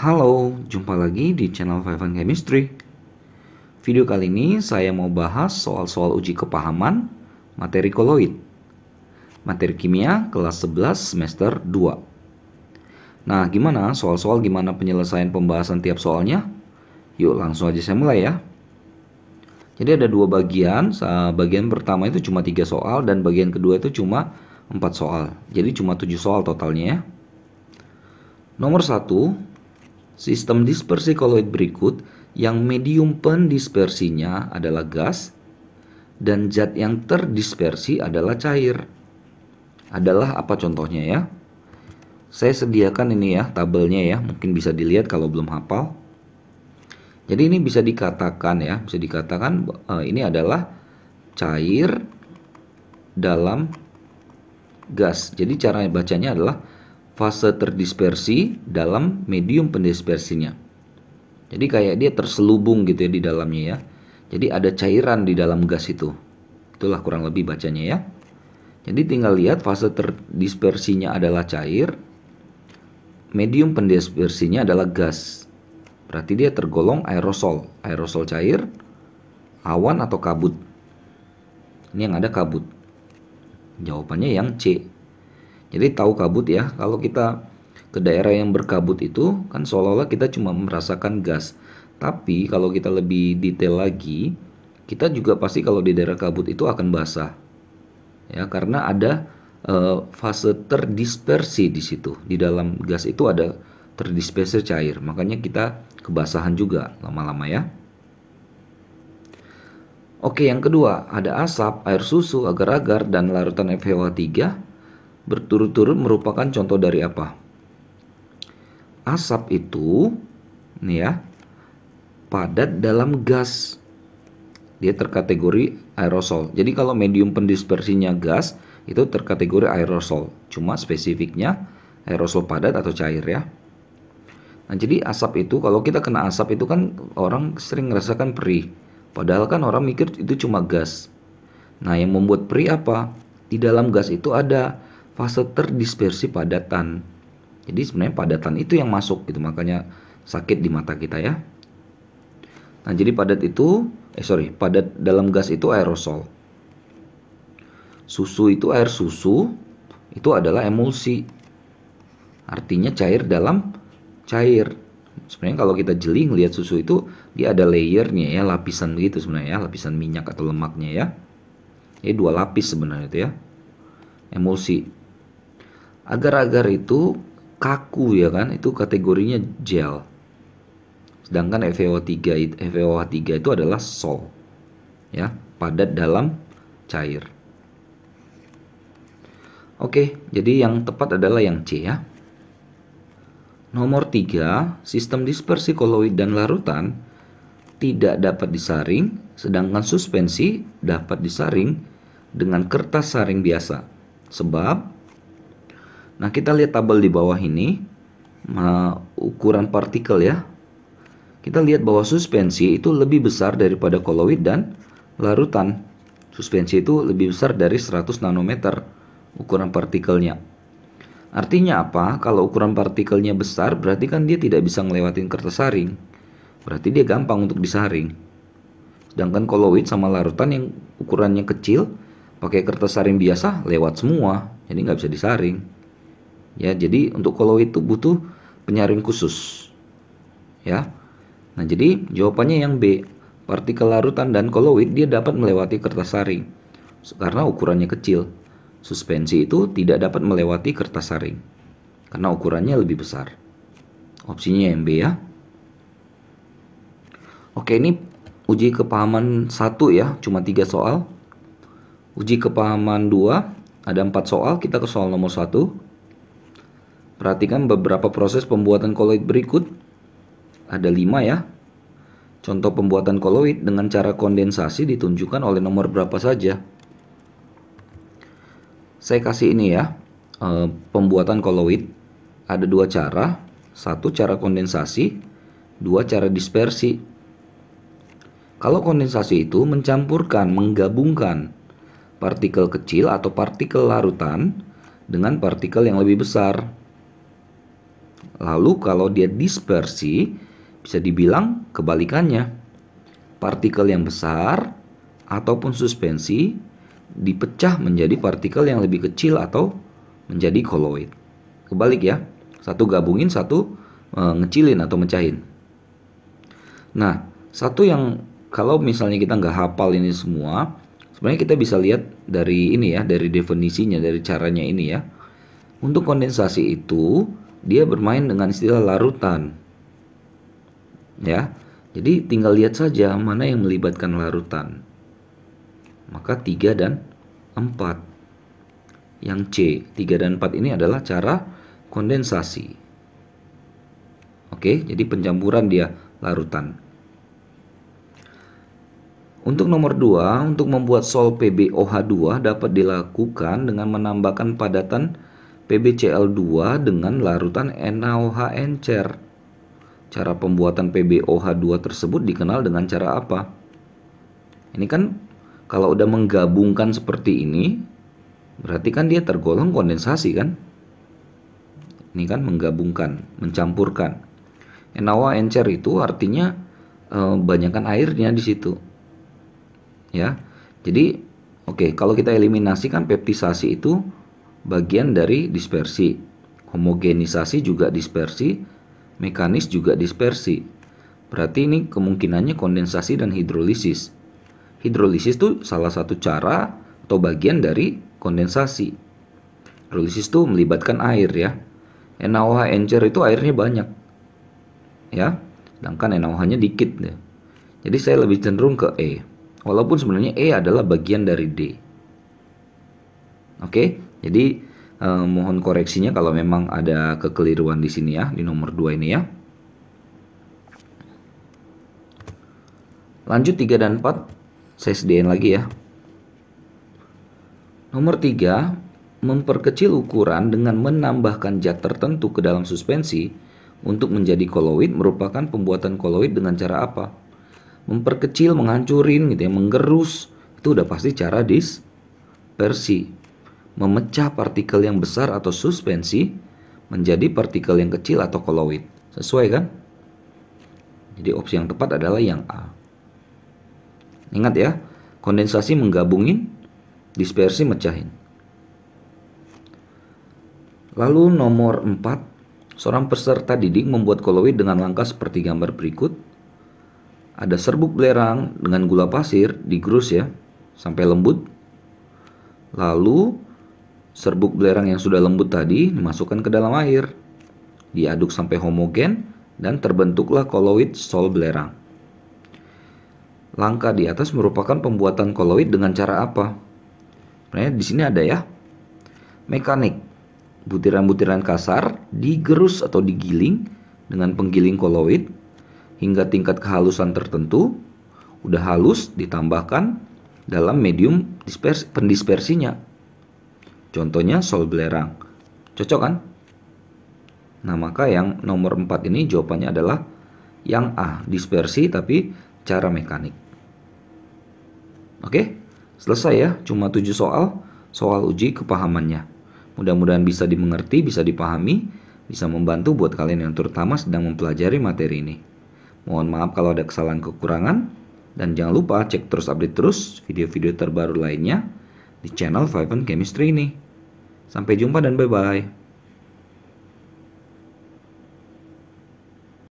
Halo, jumpa lagi di channel Five Chemistry. Video kali ini saya mau bahas soal-soal uji kepahaman materi koloid. Materi kimia kelas 11 semester 2. Nah, gimana soal-soal gimana penyelesaian pembahasan tiap soalnya? Yuk langsung aja saya mulai ya. Jadi ada dua bagian, bagian pertama itu cuma tiga soal dan bagian kedua itu cuma empat soal. Jadi cuma tujuh soal totalnya ya. Nomor satu, Sistem dispersi koloid berikut yang medium pendispersinya adalah gas dan zat yang terdispersi adalah cair. Adalah apa contohnya ya? Saya sediakan ini ya tabelnya ya, mungkin bisa dilihat kalau belum hafal. Jadi ini bisa dikatakan ya, bisa dikatakan uh, ini adalah cair dalam gas. Jadi cara bacanya adalah fase terdispersi dalam medium pendispersinya. Jadi kayak dia terselubung gitu ya di dalamnya ya. Jadi ada cairan di dalam gas itu. Itulah kurang lebih bacanya ya. Jadi tinggal lihat fase terdispersinya adalah cair, medium pendispersinya adalah gas. Berarti dia tergolong aerosol, aerosol cair, awan atau kabut. Ini yang ada kabut. Jawabannya yang C. Jadi tahu kabut ya, kalau kita ke daerah yang berkabut itu kan seolah-olah kita cuma merasakan gas. Tapi kalau kita lebih detail lagi, kita juga pasti kalau di daerah kabut itu akan basah. Ya, karena ada e, fase terdispersi di situ. Di dalam gas itu ada terdispersi cair. Makanya kita kebasahan juga lama-lama ya. Oke, yang kedua ada asap, air susu, agar-agar, dan larutan FeO3 berturut-turut merupakan contoh dari apa? Asap itu nih ya padat dalam gas. Dia terkategori aerosol. Jadi kalau medium pendispersinya gas itu terkategori aerosol. Cuma spesifiknya aerosol padat atau cair ya. Nah, jadi asap itu kalau kita kena asap itu kan orang sering merasakan perih. Padahal kan orang mikir itu cuma gas. Nah, yang membuat perih apa? Di dalam gas itu ada fase terdispersi padatan. Jadi sebenarnya padatan itu yang masuk gitu makanya sakit di mata kita ya. Nah, jadi padat itu eh sorry, padat dalam gas itu aerosol. Susu itu air susu itu adalah emulsi. Artinya cair dalam cair. Sebenarnya kalau kita jeli ngelihat susu itu dia ada layernya ya, lapisan begitu sebenarnya ya, lapisan minyak atau lemaknya ya. Ini dua lapis sebenarnya itu ya. Emulsi Agar-agar itu kaku ya kan, itu kategorinya gel. Sedangkan FeO3 FeOH3 itu adalah sol. Ya, padat dalam cair. Oke, jadi yang tepat adalah yang C ya. Nomor 3, sistem dispersi koloid dan larutan tidak dapat disaring, sedangkan suspensi dapat disaring dengan kertas saring biasa. Sebab Nah, kita lihat tabel di bawah ini nah, ukuran partikel ya. Kita lihat bahwa suspensi itu lebih besar daripada koloid dan larutan. Suspensi itu lebih besar dari 100 nanometer ukuran partikelnya. Artinya apa? Kalau ukuran partikelnya besar, berarti kan dia tidak bisa ngelewatin kertas saring. Berarti dia gampang untuk disaring. Sedangkan koloid sama larutan yang ukurannya kecil, pakai kertas saring biasa lewat semua, jadi nggak bisa disaring. Ya, jadi untuk koloid itu butuh penyaring khusus. Ya. Nah, jadi jawabannya yang B. Partikel larutan dan koloid dia dapat melewati kertas saring karena ukurannya kecil. Suspensi itu tidak dapat melewati kertas saring karena ukurannya lebih besar. Opsinya yang B ya. Oke, ini uji kepahaman satu ya, cuma tiga soal. Uji kepahaman dua ada empat soal, kita ke soal nomor satu. Perhatikan beberapa proses pembuatan koloid berikut. Ada lima ya. Contoh pembuatan koloid dengan cara kondensasi ditunjukkan oleh nomor berapa saja. Saya kasih ini ya. E, pembuatan koloid ada dua cara. Satu cara kondensasi, dua cara dispersi. Kalau kondensasi itu mencampurkan, menggabungkan partikel kecil atau partikel larutan dengan partikel yang lebih besar. Lalu kalau dia dispersi, bisa dibilang kebalikannya. Partikel yang besar ataupun suspensi dipecah menjadi partikel yang lebih kecil atau menjadi koloid. Kebalik ya, satu gabungin, satu e, ngecilin atau mecahin. Nah, satu yang kalau misalnya kita nggak hafal ini semua, sebenarnya kita bisa lihat dari ini ya, dari definisinya, dari caranya ini ya. Untuk kondensasi itu, dia bermain dengan istilah larutan. Ya. Jadi tinggal lihat saja mana yang melibatkan larutan. Maka 3 dan 4. Yang C, 3 dan 4 ini adalah cara kondensasi. Oke, jadi pencampuran dia larutan. Untuk nomor 2, untuk membuat sol PbOH2 dapat dilakukan dengan menambahkan padatan PbCl2 dengan larutan NaOH encer. Cara pembuatan PbOH2 tersebut dikenal dengan cara apa? Ini kan kalau udah menggabungkan seperti ini, berarti kan dia tergolong kondensasi kan? Ini kan menggabungkan, mencampurkan. NaOH encer itu artinya e, banyakkan airnya di situ. Ya. Jadi, oke, okay, kalau kita eliminasikan peptisasi itu bagian dari dispersi. Homogenisasi juga dispersi, mekanis juga dispersi. Berarti ini kemungkinannya kondensasi dan hidrolisis. Hidrolisis itu salah satu cara atau bagian dari kondensasi. Hidrolisis itu melibatkan air ya. NaOH encer itu airnya banyak. Ya, sedangkan NaOH-nya dikit deh. Ya. Jadi saya lebih cenderung ke E. Walaupun sebenarnya E adalah bagian dari D. Oke, okay? Jadi eh, mohon koreksinya kalau memang ada kekeliruan di sini ya di nomor 2 ini ya. Lanjut 3 dan 4 saya sediain lagi ya. Nomor 3 memperkecil ukuran dengan menambahkan zat tertentu ke dalam suspensi untuk menjadi koloid merupakan pembuatan koloid dengan cara apa? Memperkecil, menghancurin gitu ya, menggerus. Itu udah pasti cara dispersi memecah partikel yang besar atau suspensi menjadi partikel yang kecil atau koloid. Sesuai kan? Jadi opsi yang tepat adalah yang A. Ingat ya, kondensasi menggabungin, dispersi mecahin. Lalu nomor 4, seorang peserta didik membuat koloid dengan langkah seperti gambar berikut. Ada serbuk belerang dengan gula pasir digerus ya, sampai lembut. Lalu Serbuk belerang yang sudah lembut tadi dimasukkan ke dalam air. Diaduk sampai homogen dan terbentuklah koloid sol belerang. Langkah di atas merupakan pembuatan koloid dengan cara apa? Sebenarnya di sini ada ya. Mekanik. Butiran-butiran kasar digerus atau digiling dengan penggiling koloid hingga tingkat kehalusan tertentu. Udah halus ditambahkan dalam medium pendispersinya Contohnya sol belerang. Cocok kan? Nah, maka yang nomor 4 ini jawabannya adalah yang A, dispersi tapi cara mekanik. Oke, selesai ya. Cuma 7 soal, soal uji kepahamannya. Mudah-mudahan bisa dimengerti, bisa dipahami, bisa membantu buat kalian yang terutama sedang mempelajari materi ini. Mohon maaf kalau ada kesalahan kekurangan. Dan jangan lupa cek terus update terus video-video terbaru lainnya di channel Vibrant Chemistry ini. Sampai jumpa dan bye-bye.